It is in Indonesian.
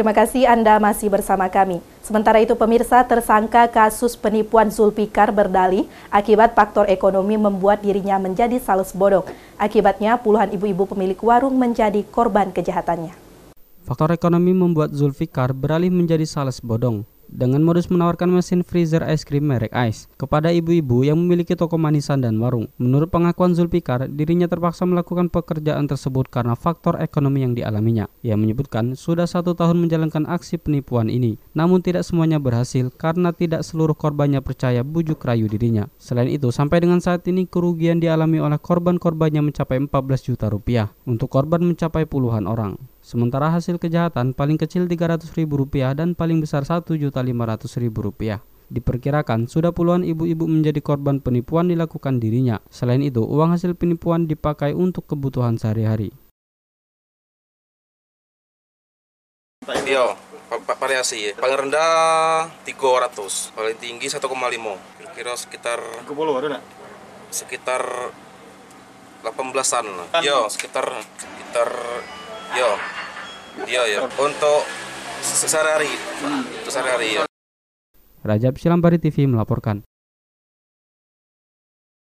Terima kasih Anda masih bersama kami. Sementara itu pemirsa tersangka kasus penipuan Zulfikar berdalih akibat faktor ekonomi membuat dirinya menjadi sales bodong. Akibatnya puluhan ibu-ibu pemilik warung menjadi korban kejahatannya. Faktor ekonomi membuat Zulfikar beralih menjadi sales bodong dengan modus menawarkan mesin freezer es krim merek Ice kepada ibu-ibu yang memiliki toko manisan dan warung. Menurut pengakuan Zulfikar, dirinya terpaksa melakukan pekerjaan tersebut karena faktor ekonomi yang dialaminya. Ia menyebutkan sudah satu tahun menjalankan aksi penipuan ini, namun tidak semuanya berhasil karena tidak seluruh korbannya percaya bujuk rayu dirinya. Selain itu, sampai dengan saat ini kerugian dialami oleh korban-korbannya mencapai 14 juta rupiah, untuk korban mencapai puluhan orang. Sementara hasil kejahatan paling kecil Rp300.000 dan paling besar Rp1.500.000. Diperkirakan sudah puluhan ibu-ibu menjadi korban penipuan dilakukan dirinya. Selain itu, uang hasil penipuan dipakai untuk kebutuhan sehari-hari. Yo, iya, variasi ya. Paling rendah 300, paling tinggi 1,5. Kira-kira sekitar 30 ada Sekitar 18-an. Yo, iya, sekitar sekitar Iya, iya. Untuk sehari-hari. Hmm. Untuk sehari-hari ya. Rajab Silambari TV melaporkan.